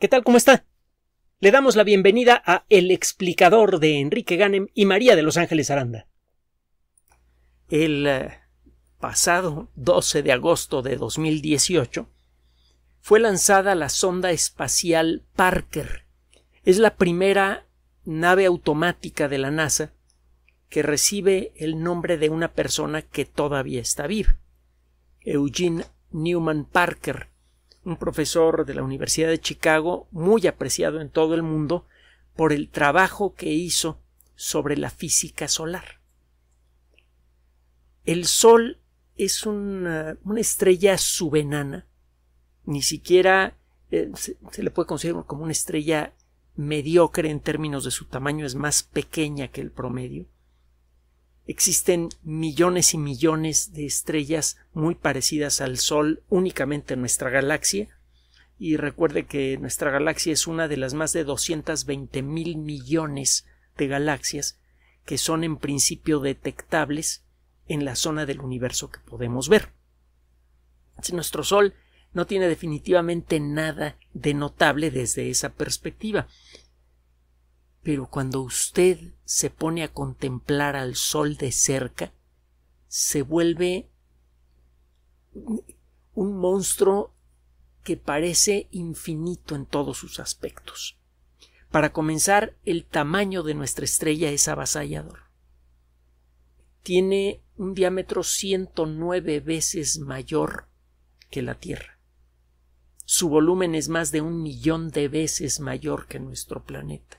¿Qué tal? ¿Cómo está? Le damos la bienvenida a El explicador de Enrique Ganem y María de Los Ángeles Aranda. El eh, pasado 12 de agosto de 2018 fue lanzada la sonda espacial Parker. Es la primera nave automática de la NASA que recibe el nombre de una persona que todavía está viva, Eugene Newman Parker, un profesor de la Universidad de Chicago muy apreciado en todo el mundo por el trabajo que hizo sobre la física solar. El Sol es una, estrella subenana, ni siquiera eh, se le puede considerar como una estrella mediocre en términos de su tamaño, es más pequeña que el promedio Existen millones y millones de estrellas muy parecidas al Sol únicamente en nuestra galaxia. Y recuerde que nuestra galaxia es una de las más de 220 mil millones de galaxias que son en principio detectables en la zona del universo que podemos ver. nuestro Sol no tiene definitivamente nada de notable desde esa perspectiva. Pero cuando usted se pone a contemplar al sol de cerca, se vuelve un monstruo que parece infinito en todos sus aspectos. Para comenzar, el tamaño de nuestra estrella es avasallador. Tiene un diámetro 109 veces mayor que la Tierra. Su volumen es más de un millón de veces mayor que nuestro planeta.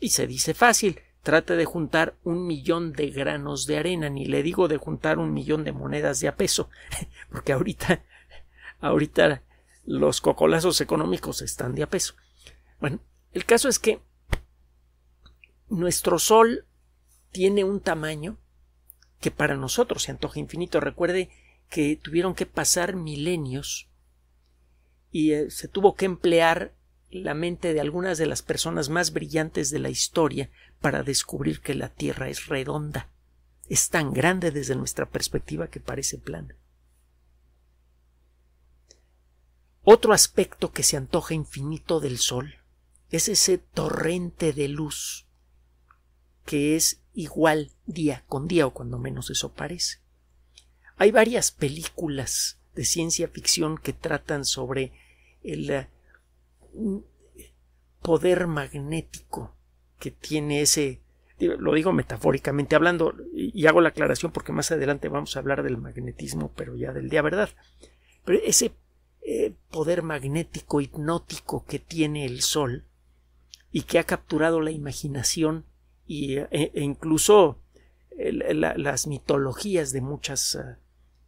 Y se dice fácil, trate de juntar un millón de granos de arena, ni le digo de juntar un millón de monedas de a peso, porque ahorita, ahorita los cocolazos económicos están de a peso. Bueno, el caso es que nuestro Sol tiene un tamaño que para nosotros se antoja infinito. Recuerde que tuvieron que pasar milenios y eh, se tuvo que emplear la mente de algunas de las personas más brillantes de la historia para descubrir que la Tierra es redonda. Es tan grande desde nuestra perspectiva que parece plana. Otro aspecto que se antoja infinito del Sol es ese torrente de luz que es igual día con día o cuando menos eso parece. Hay varias películas de ciencia ficción que tratan sobre el eh, poder magnético que tiene ese, lo digo metafóricamente hablando, y hago la aclaración porque más adelante vamos a hablar del magnetismo, pero ya del día verdad, pero ese eh, poder magnético hipnótico que tiene el Sol y que ha capturado la imaginación y, eh, e, e, incluso eh, las mitologías de muchas,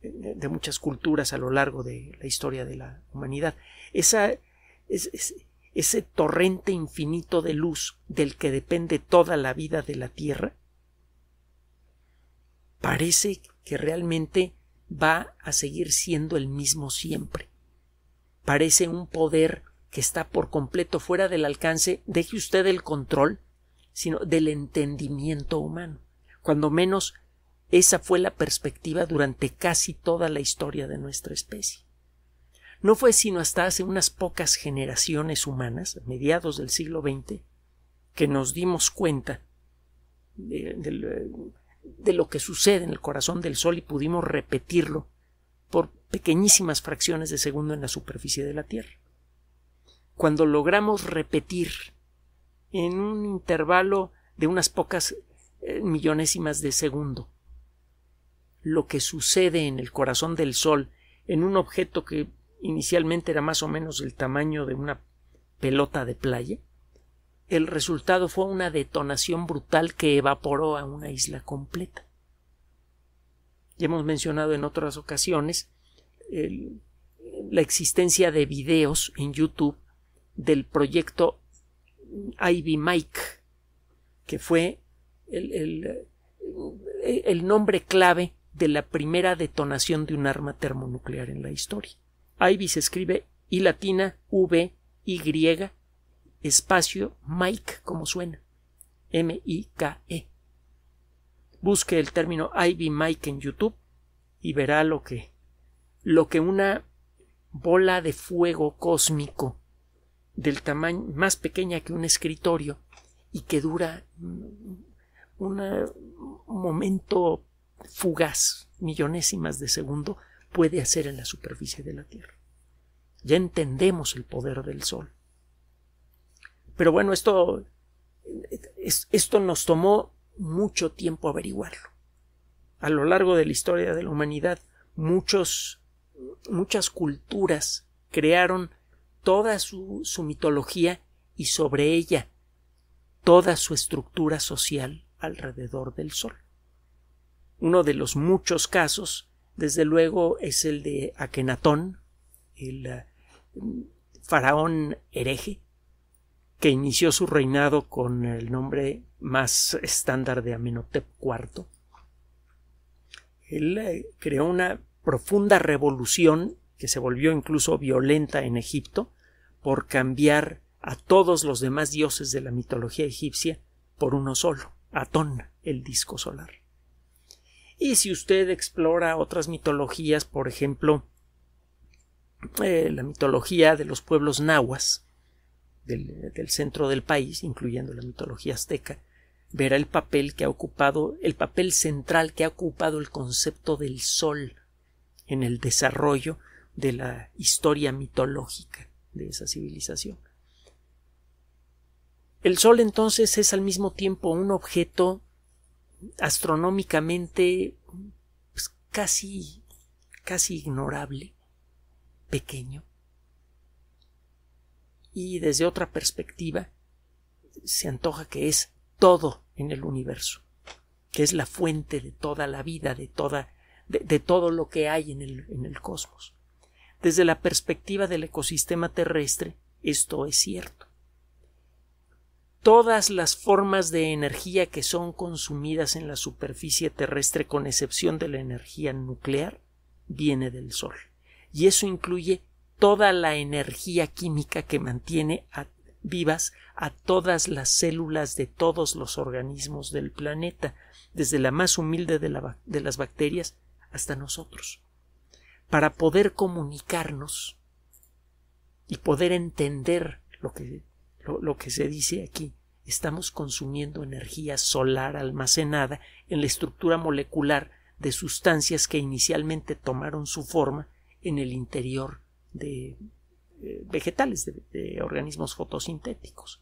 de muchas culturas a lo largo de la historia de la humanidad. Esa, ese torrente infinito de luz del que depende toda la vida de la Tierra, parece que realmente va a seguir siendo el mismo siempre. Parece un poder que está por completo fuera del alcance, deje usted el control, sino del entendimiento humano. Cuando menos, esa fue la perspectiva durante casi toda la historia de nuestra especie. No fue sino hasta hace unas pocas generaciones humanas, mediados del siglo XX, que nos dimos cuenta de, de lo que sucede en el corazón del Sol y pudimos repetirlo por pequeñísimas fracciones de segundo en la superficie de la Tierra. Cuando logramos repetir en un intervalo de unas pocas eh, millonésimas de segundo lo que sucede en el corazón del Sol en un objeto que inicialmente era más o menos el tamaño de una pelota de playa, el resultado fue una detonación brutal que evaporó a una isla completa. Ya hemos mencionado en otras ocasiones la existencia de videos en YouTube del proyecto Ivy Mike, que fue el nombre clave de la primera detonación de un arma termonuclear en la historia. Ivy se escribe I latina V Y espacio Mike como suena. M I K E. Busque el término Ivy Mike en YouTube y verá lo que lo que una bola de fuego cósmico del tamaño más pequeña que un escritorio y que dura un momento fugaz, millonésimas de segundo, puede hacer en la superficie de la Tierra. Ya entendemos el poder del Sol. Pero bueno, esto, esto nos tomó mucho tiempo averiguarlo. A lo largo de la historia de la humanidad, muchos, muchas culturas crearon toda su, su mitología y sobre ella toda su estructura social alrededor del Sol. Uno de los muchos casos desde luego, es el de Akenatón, el eh, faraón hereje, que inició su reinado con el nombre más estándar de Amenhotep IV. Él eh, creó una profunda revolución que se volvió incluso violenta en Egipto por cambiar a todos los demás dioses de la mitología egipcia por uno solo, Atón, el disco solar. Y si usted explora otras mitologías, por ejemplo, eh, la mitología de los pueblos nahuas del, del, centro del país, incluyendo la mitología azteca, verá el papel que ha ocupado, el papel central que ha ocupado el concepto del sol en el desarrollo de la historia mitológica de esa civilización. El sol entonces es al mismo tiempo un objeto astronómicamente pues, casi, casi ignorable, pequeño. Y desde otra perspectiva, se antoja que es todo en el universo, que es la fuente de toda la vida, de, toda, de, todo lo que hay en el cosmos. Desde la perspectiva del ecosistema terrestre, esto es cierto todas las formas de energía que son consumidas en la superficie terrestre, con excepción de la energía nuclear, viene del Sol. Y eso incluye toda la energía química que mantiene vivas a todas las células de todos los organismos del planeta, desde la más humilde de las bacterias hasta nosotros. Para poder comunicarnos y poder entender lo que lo, que se dice aquí. Estamos consumiendo energía solar almacenada en la estructura molecular de sustancias que inicialmente tomaron su forma en el interior de eh, vegetales, de, de organismos fotosintéticos.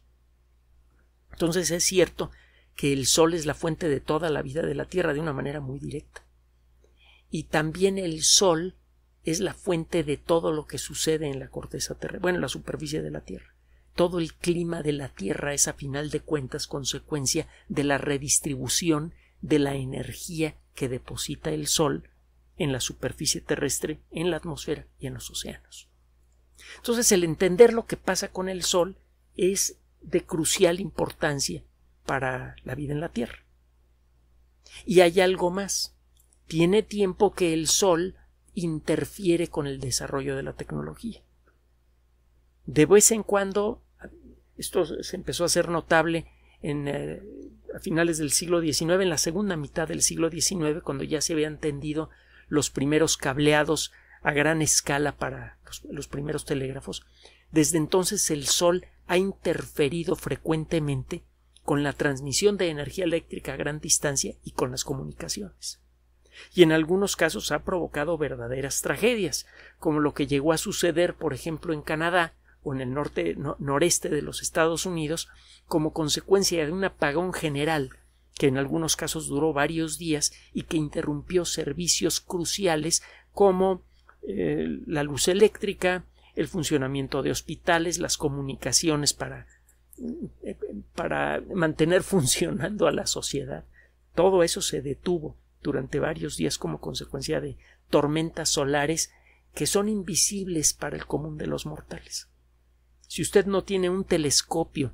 Entonces es cierto que el Sol es la fuente de toda la vida de la Tierra de una manera muy directa. Y también el Sol es la fuente de todo lo que sucede en la corteza terrestre, bueno, en la superficie de la Tierra. Todo el clima de la Tierra es a final de cuentas consecuencia de la redistribución de la energía que deposita el Sol en la superficie terrestre, en la atmósfera y en los océanos. Entonces, el entender lo que pasa con el Sol es de crucial importancia para la vida en la Tierra. Y hay algo más. Tiene tiempo que el Sol interfiere con el desarrollo de la tecnología de vez en cuando, esto se empezó a hacer notable en, eh, a finales del siglo XIX, en la segunda mitad del siglo XIX, cuando ya se habían tendido los primeros cableados a gran escala para los primeros telégrafos, desde entonces el Sol ha interferido frecuentemente con la transmisión de energía eléctrica a gran distancia y con las comunicaciones. Y en algunos casos ha provocado verdaderas tragedias, como lo que llegó a suceder, por ejemplo, en Canadá, o en el norte noreste de los Estados Unidos como consecuencia de un apagón general que en algunos casos duró varios días y que interrumpió servicios cruciales como eh, la luz eléctrica, el funcionamiento de hospitales, las comunicaciones para, eh, para mantener funcionando a la sociedad. Todo eso se detuvo durante varios días como consecuencia de tormentas solares que son invisibles para el común de los mortales si usted no tiene un telescopio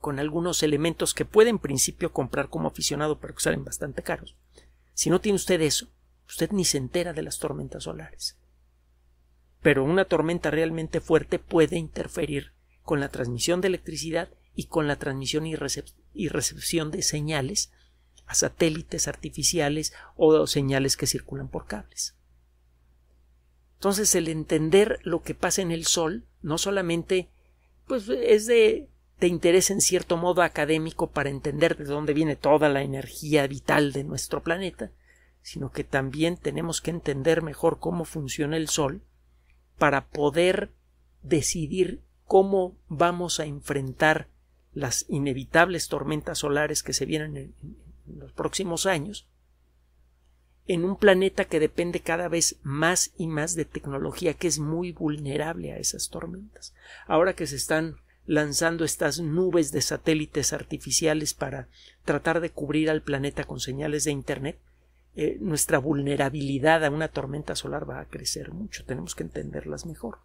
con algunos elementos que puede en principio comprar como aficionado, pero que salen bastante caros, si no tiene usted eso, usted ni se entera de las tormentas solares. Pero una tormenta realmente fuerte puede interferir con la transmisión de electricidad y con la transmisión y, recepción de señales a satélites artificiales o señales que circulan por cables. Entonces el entender lo que pasa en el Sol no solamente pues es de, interés en cierto modo académico para entender de dónde viene toda la energía vital de nuestro planeta, sino que también tenemos que entender mejor cómo funciona el Sol para poder decidir cómo vamos a enfrentar las inevitables tormentas solares que se vienen en los próximos años en un planeta que depende cada vez más y más de tecnología, que es muy vulnerable a esas tormentas. Ahora que se están lanzando estas nubes de satélites artificiales para tratar de cubrir al planeta con señales de Internet, eh, nuestra vulnerabilidad a una tormenta solar va a crecer mucho, tenemos que entenderlas mejor.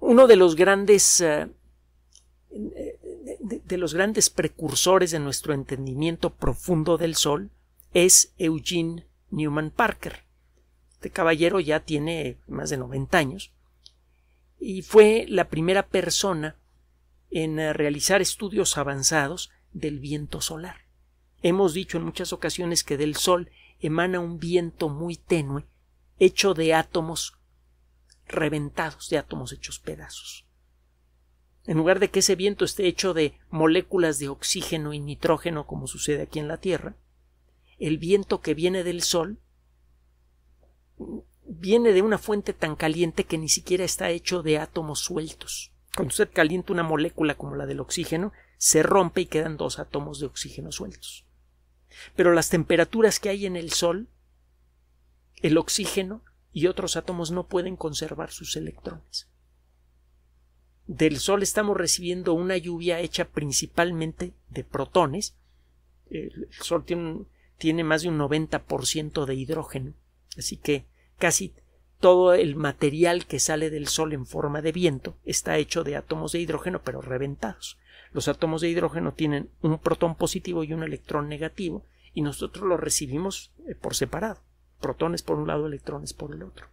Uno de los grandes eh, de, los grandes precursores de nuestro entendimiento profundo del Sol es Eugene Newman Parker. Este caballero ya tiene más de 90 años y fue la primera persona en eh, realizar estudios avanzados del viento solar. Hemos dicho en muchas ocasiones que del Sol emana un viento muy tenue, hecho de átomos reventados, de átomos hechos pedazos. En lugar de que ese viento esté hecho de moléculas de oxígeno y nitrógeno como sucede aquí en la Tierra, el viento que viene del sol viene de una fuente tan caliente que ni siquiera está hecho de átomos sueltos. Cuando usted calienta una molécula como la del oxígeno, se rompe y quedan dos átomos de oxígeno sueltos. Pero las temperaturas que hay en el Sol, el oxígeno y otros átomos no pueden conservar sus electrones. Del Sol estamos recibiendo una lluvia hecha principalmente de protones. El Sol tiene un, tiene más de un 90% de hidrógeno. Así que casi todo el material que sale del Sol en forma de viento está hecho de átomos de hidrógeno, pero reventados. Los átomos de hidrógeno tienen un protón positivo y un electrón negativo, y nosotros los recibimos eh, por separado. Protones por un lado, electrones por el otro.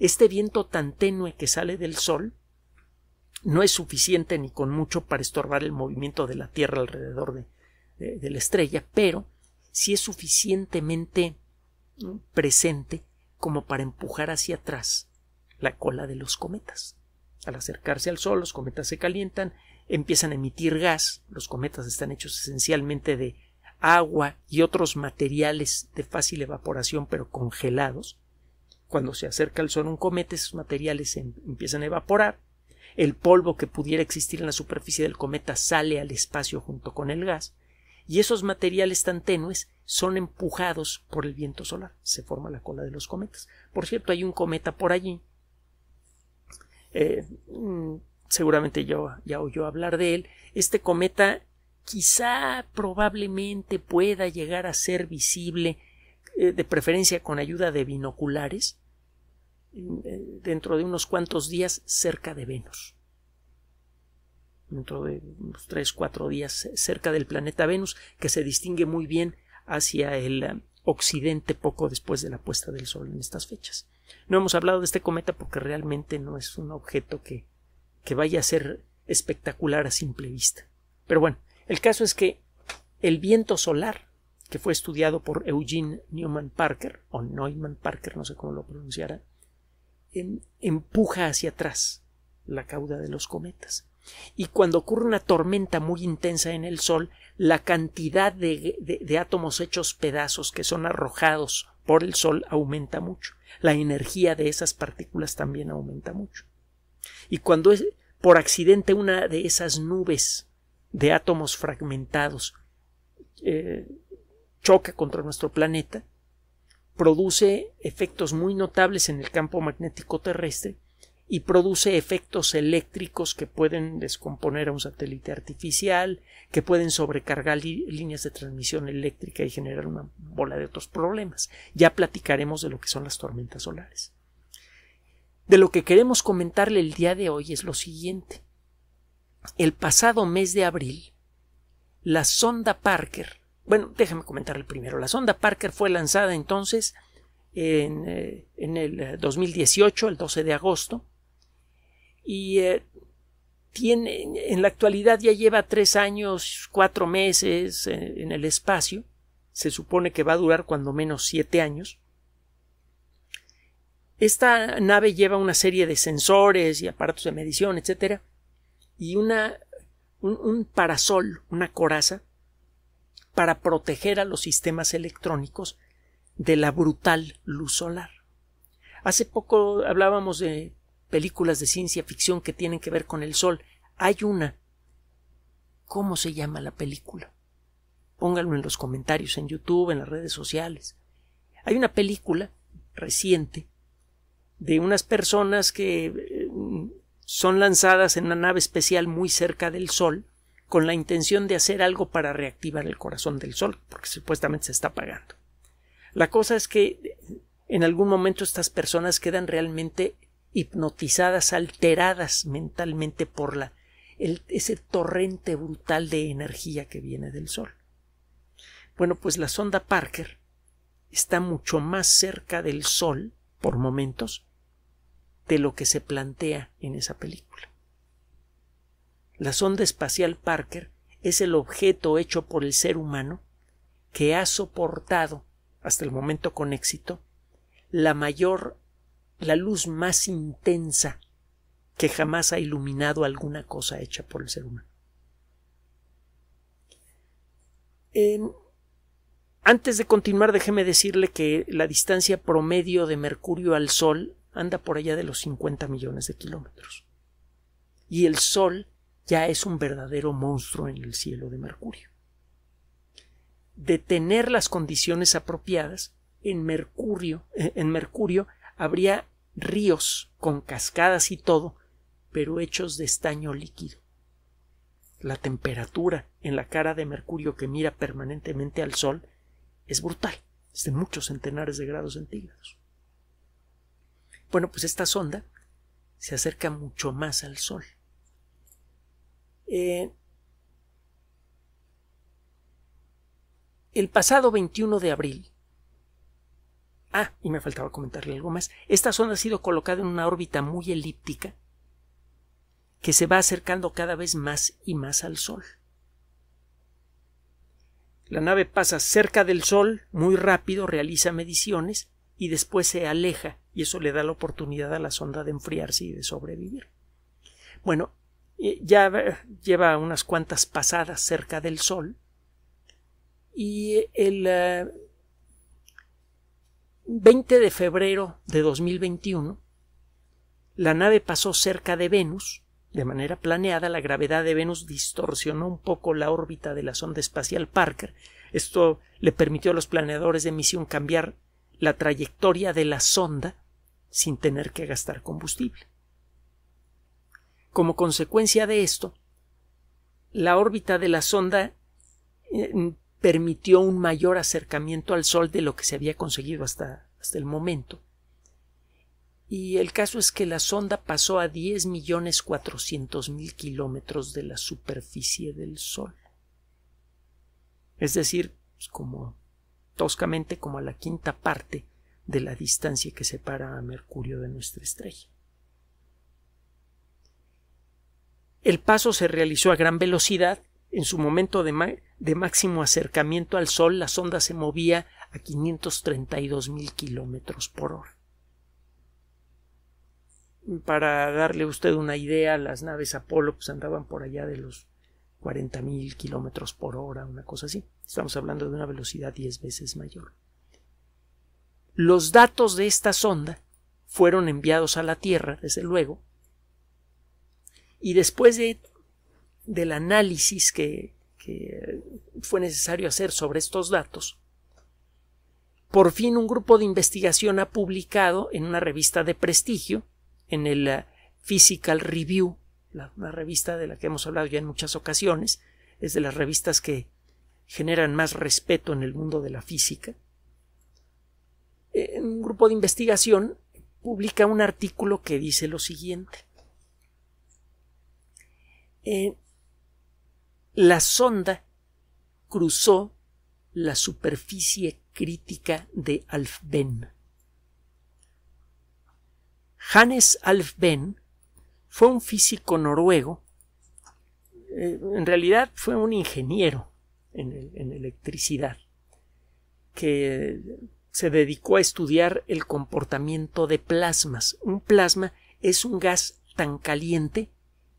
Este viento tan tenue que sale del Sol no es suficiente ni con mucho para estorbar el movimiento de la Tierra alrededor de, de la estrella, pero si es suficientemente presente como para empujar hacia atrás la cola de los cometas. Al acercarse al Sol, los cometas se calientan, empiezan a emitir gas, los cometas están hechos esencialmente de agua y otros materiales de fácil evaporación pero congelados. Cuando se acerca al Sol un cometa, esos materiales em, empiezan a evaporar, el polvo que pudiera existir en la superficie del cometa sale al espacio junto con el gas, y esos materiales tan tenues son empujados por el viento solar. Se forma la cola de los cometas. Por cierto, hay un cometa por allí. Eh, mm, seguramente ya, ya oyó hablar de él. Este cometa quizá probablemente pueda llegar a ser visible, eh, de preferencia con ayuda de binoculares, mm, eh, dentro de unos cuantos días cerca de Venus dentro de unos 3, 4 días cerca del planeta Venus, que se distingue muy bien hacia el eh, occidente poco después de la puesta del Sol en estas fechas. No hemos hablado de este cometa porque realmente no es un objeto que, que vaya a ser espectacular a simple vista. Pero bueno, el caso es que el viento solar, que fue estudiado por Eugene Newman Parker, o Neumann Parker, no sé cómo lo pronunciara empuja hacia atrás la cauda de los cometas. Y cuando ocurre una tormenta muy intensa en el Sol, la cantidad de, átomos hechos pedazos que son arrojados por el Sol aumenta mucho. La energía de esas partículas también aumenta mucho. Y cuando es, por accidente una de esas nubes de átomos fragmentados eh, choca contra nuestro planeta, produce efectos muy notables en el campo magnético terrestre y produce efectos eléctricos que pueden descomponer a un satélite artificial, que pueden sobrecargar líneas de transmisión eléctrica y generar una bola de otros problemas. Ya platicaremos de lo que son las tormentas solares. De lo que queremos comentarle el día de hoy es lo siguiente. El pasado mes de abril, la sonda Parker, bueno, déjame comentarle primero, la sonda Parker fue lanzada entonces en, eh, en el 2018, eh, el 12 de agosto, y eh, tiene, en la actualidad ya lleva tres años, cuatro meses eh, en, el espacio, se supone que va a durar cuando menos siete años. Esta nave lleva una serie de sensores y aparatos de medición, etcétera, y una, un parasol, una coraza, para proteger a los sistemas electrónicos de la brutal luz solar. Hace poco hablábamos de películas de ciencia ficción que tienen que ver con el Sol. Hay una. ¿Cómo se llama la película? Pónganlo en los comentarios, en YouTube, en las redes sociales. Hay una película reciente de unas personas que eh, son lanzadas en una nave especial muy cerca del Sol con la intención de hacer algo para reactivar el corazón del Sol, porque supuestamente se está apagando. La cosa es que eh, en algún momento estas personas quedan realmente hipnotizadas, alteradas mentalmente por la, ese torrente brutal de energía que viene del Sol. Bueno, pues la sonda Parker está mucho más cerca del Sol, por momentos, de lo que se plantea en esa película. La sonda espacial Parker es el objeto hecho por el ser humano que ha soportado, hasta el momento con éxito, la mayor la luz más intensa que jamás ha iluminado alguna cosa hecha por el ser humano. antes de continuar, déjeme decirle que la distancia promedio de Mercurio al Sol anda por allá de los 50 millones de kilómetros. Y el Sol ya es un verdadero monstruo en el cielo de Mercurio. De tener las condiciones apropiadas, en Mercurio, en Mercurio habría ríos con cascadas y todo, pero hechos de estaño líquido. La temperatura en la cara de Mercurio que mira permanentemente al Sol es brutal, es de muchos centenares de grados centígrados. Bueno, pues esta sonda se acerca mucho más al Sol. Eh, el pasado 21 de abril Ah, y me faltaba comentarle algo más. Esta sonda ha sido colocada en una órbita muy elíptica que se va acercando cada vez más y más al Sol. La nave pasa cerca del Sol muy rápido, realiza mediciones y después se aleja y eso le da la oportunidad a la sonda de enfriarse y de sobrevivir. Bueno, eh, ya lleva unas cuantas pasadas cerca del Sol y eh, el, eh, 20 de febrero de 2021, la nave pasó cerca de Venus, de manera planeada, la gravedad de Venus distorsionó un poco la órbita de la sonda espacial Parker. Esto le permitió a los planeadores de misión cambiar la trayectoria de la sonda sin tener que gastar combustible. Como consecuencia de esto, la órbita de la sonda eh, permitió un mayor acercamiento al Sol de lo que se había conseguido hasta, hasta el momento. Y el caso es que la sonda pasó a 10.400.000 millones mil kilómetros de la superficie del Sol. Es decir, pues, como toscamente como a la quinta parte de la distancia que separa a Mercurio de nuestra estrella. El paso se realizó a gran velocidad en su momento de, máximo acercamiento al Sol, la sonda se movía a 532.000 mil kilómetros por hora. Para darle a usted una idea, las naves Apolo pues, andaban por allá de los 40.000 mil kilómetros por hora, una cosa así. Estamos hablando de una velocidad 10 veces mayor. Los datos de esta sonda fueron enviados a la Tierra, desde luego, y después de del análisis que, fue necesario hacer sobre estos datos, por fin un grupo de investigación ha publicado en una revista de prestigio, en el eh, Physical Review, la, una revista de la que hemos hablado ya en muchas ocasiones, es de las revistas que generan más respeto en el mundo de la física. Eh, un grupo de investigación publica un artículo que dice lo siguiente. Eh, la sonda cruzó la superficie crítica de Alfven. Hannes Alfven fue un físico noruego, eh, en realidad fue un ingeniero en electricidad, que se dedicó a estudiar el comportamiento de plasmas. Un plasma es un gas tan caliente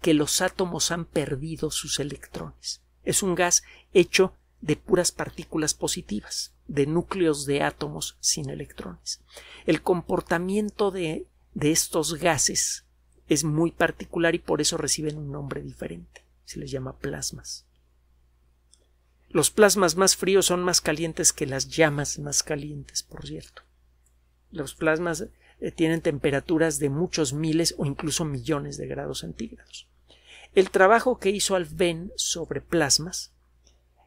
que los átomos han perdido sus electrones. Es un gas hecho de puras partículas positivas, de núcleos de átomos sin electrones. El comportamiento de, de estos gases es muy particular y por eso reciben un nombre diferente. Se les llama plasmas. Los plasmas más fríos son más calientes que las llamas más calientes, por cierto. Los plasmas eh, tienen temperaturas de muchos miles o incluso millones de grados centígrados. El trabajo que hizo Alben sobre plasmas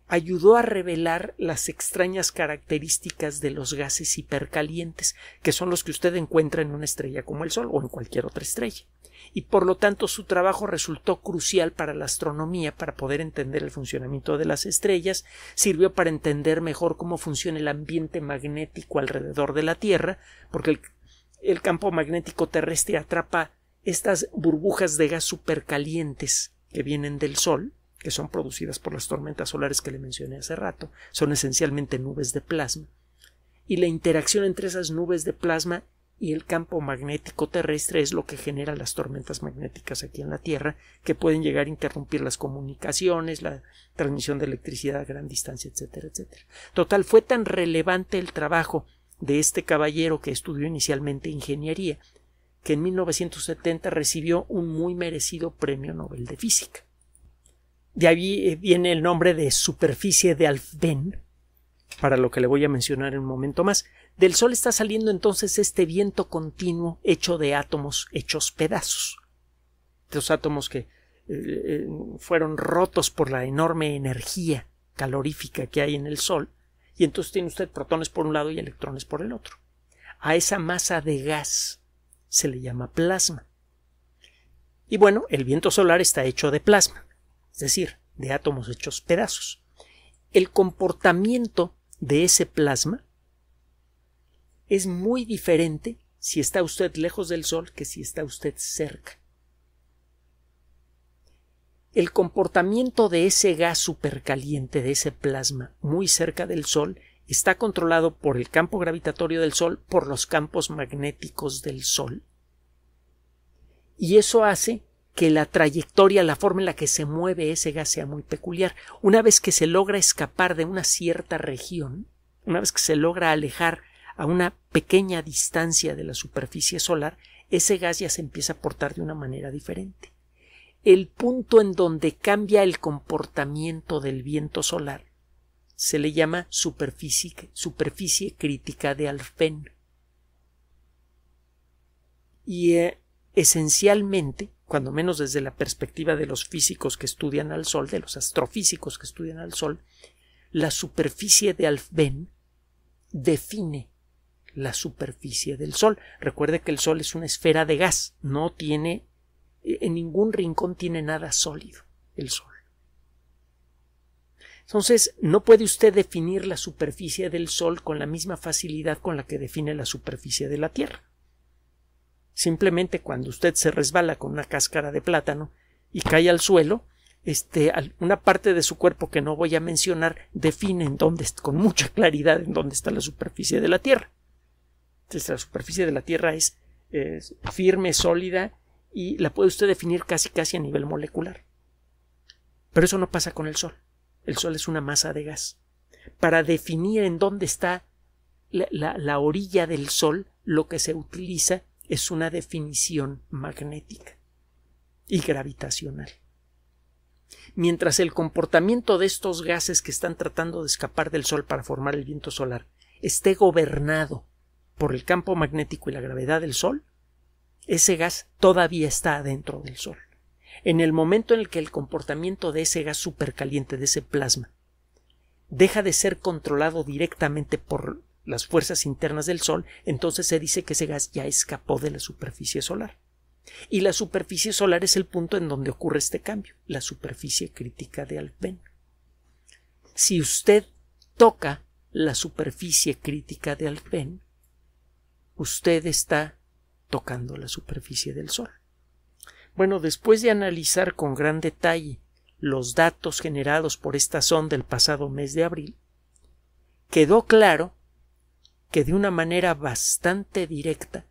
ayudó a revelar las extrañas características de los gases hipercalientes, que son los que usted encuentra en una estrella como el Sol o en cualquier otra estrella. Y por lo tanto su trabajo resultó crucial para la astronomía, para poder entender el funcionamiento de las estrellas, sirvió para entender mejor cómo funciona el ambiente magnético alrededor de la Tierra, porque el el campo magnético terrestre atrapa estas burbujas de gas supercalientes que vienen del Sol, que son producidas por las tormentas solares que le mencioné hace rato, son esencialmente nubes de plasma. Y la interacción entre esas nubes de plasma y el campo magnético terrestre es lo que genera las tormentas magnéticas aquí en la Tierra, que pueden llegar a interrumpir las comunicaciones, la transmisión de electricidad a gran distancia, etcétera, etcétera. Total, fue tan relevante el trabajo de este caballero que estudió inicialmente ingeniería, que en 1970 recibió un muy merecido premio Nobel de Física. De ahí eh, viene el nombre de superficie de Alfvén, para lo que le voy a mencionar en un momento más. Del Sol está saliendo entonces este viento continuo hecho de átomos hechos pedazos. Los átomos que eh, eh, fueron rotos por la enorme energía calorífica que hay en el Sol y entonces tiene usted protones por un lado y electrones por el otro. A esa masa de gas se le llama plasma. Y bueno, el viento solar está hecho de plasma, es decir, de átomos hechos pedazos. El comportamiento de ese plasma es muy diferente si está usted lejos del Sol que si está usted cerca el comportamiento de ese gas supercaliente, de ese plasma muy cerca del Sol, está controlado por el campo gravitatorio del Sol, por los campos magnéticos del Sol. Y eso hace que la trayectoria, la forma en la que se mueve ese gas sea muy peculiar. Una vez que se logra escapar de una cierta región, una vez que se logra alejar a una pequeña distancia de la superficie solar, ese gas ya se empieza a portar de una manera diferente el punto en donde cambia el comportamiento del viento solar se le llama superficie, crítica de Alfvén. Y eh, esencialmente, cuando menos desde la perspectiva de los físicos que estudian al Sol, de los astrofísicos que estudian al Sol, la superficie de Alfvén define la superficie del Sol. Recuerde que el Sol es una esfera de gas, no tiene e-, en ningún rincón tiene nada sólido el Sol. Entonces, no puede usted definir la superficie del Sol con la misma facilidad con la que define la superficie de la Tierra. Simplemente cuando usted se resbala con una cáscara de plátano y cae al suelo, este, una parte de su cuerpo que no voy a mencionar define en dónde, con mucha claridad en dónde está la superficie de la Tierra. Entonces, la superficie de la Tierra es, es firme, sólida y la puede usted definir casi casi a nivel molecular. Pero eso no pasa con el Sol. El Sol es una masa de gas. Para definir en dónde está la, la orilla del Sol, lo que se utiliza es una definición magnética y gravitacional. Mientras el comportamiento de estos gases que están tratando de escapar del Sol para formar el viento solar esté gobernado por el campo magnético y la gravedad del Sol, ese gas todavía está adentro del Sol. En el momento en el que el comportamiento de ese gas supercaliente, de ese plasma, deja de ser controlado directamente por las fuerzas internas del Sol, entonces se dice que ese gas ya escapó de la superficie solar. Y la superficie solar es el punto en donde ocurre este cambio, la superficie crítica de Alphen. Si usted toca la superficie crítica de Alphen, usted está tocando la superficie del Sol. Bueno, después de analizar con gran detalle los datos generados por esta sonda el pasado mes de abril, quedó claro que de una manera bastante directa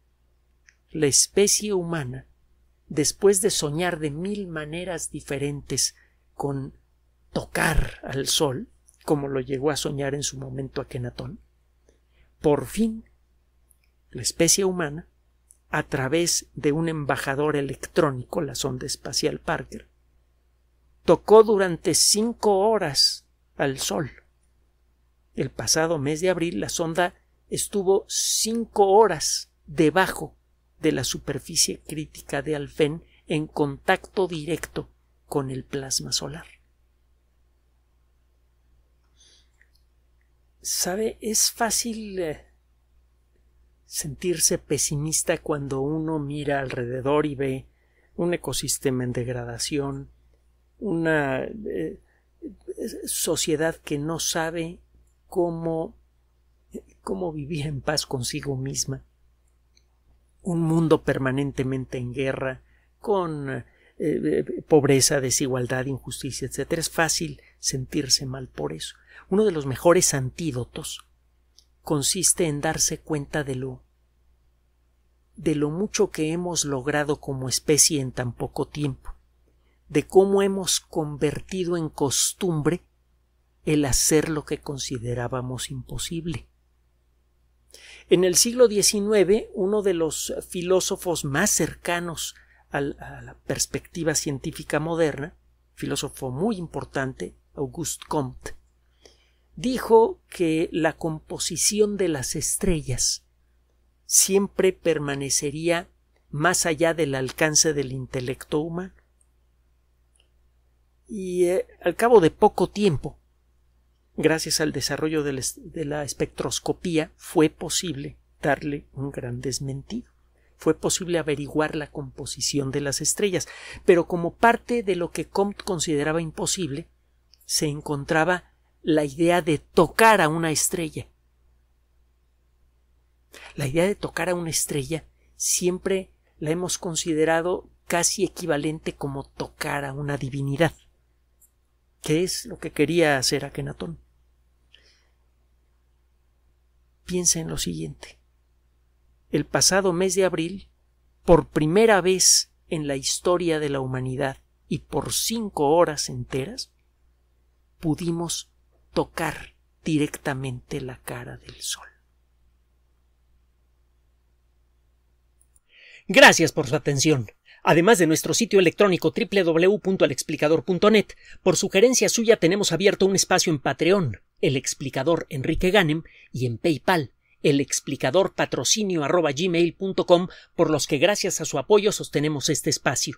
la especie humana, después de soñar de mil maneras diferentes con tocar al sol, como lo llegó a soñar en su momento Akenatón, por fin la especie humana a través de un embajador electrónico, la sonda espacial Parker, tocó durante cinco horas al Sol. El pasado mes de abril la sonda estuvo cinco horas debajo de la superficie crítica de Alfén en contacto directo con el plasma solar. ¿Sabe? Es fácil eh, sentirse pesimista cuando uno mira alrededor y ve un ecosistema en degradación, una eh, eh, sociedad que no sabe cómo, cómo vivir en paz consigo misma, un mundo permanentemente en guerra, con eh, pobreza, desigualdad, injusticia, etc. Es fácil sentirse mal por eso. Uno de los mejores antídotos consiste en darse cuenta de lo de lo mucho que hemos logrado como especie en tan poco tiempo, de cómo hemos convertido en costumbre el hacer lo que considerábamos imposible. En el siglo XIX, uno de los filósofos más cercanos a la perspectiva científica moderna, filósofo muy importante, Auguste Comte, dijo que la composición de las estrellas siempre permanecería más allá del alcance del intelecto humano. Y eh, al cabo de poco tiempo, gracias al desarrollo de la espectroscopía, fue posible darle un gran desmentido fue posible averiguar la composición de las estrellas, pero como parte de lo que Comte consideraba imposible, se encontraba la idea de tocar a una estrella. La idea de tocar a una estrella siempre la hemos considerado casi equivalente como tocar a una divinidad, ¿Qué es lo que quería hacer Akenatón. Piensa en lo siguiente. El pasado mes de abril, por primera vez en la historia de la humanidad y por cinco horas enteras, pudimos tocar directamente la cara del sol. Gracias por su atención. Además de nuestro sitio electrónico www.alexplicador.net, por sugerencia suya tenemos abierto un espacio en Patreon, el explicador Enrique Ganem, y en PayPal, el explicador patrocinio por los que gracias a su apoyo sostenemos este espacio.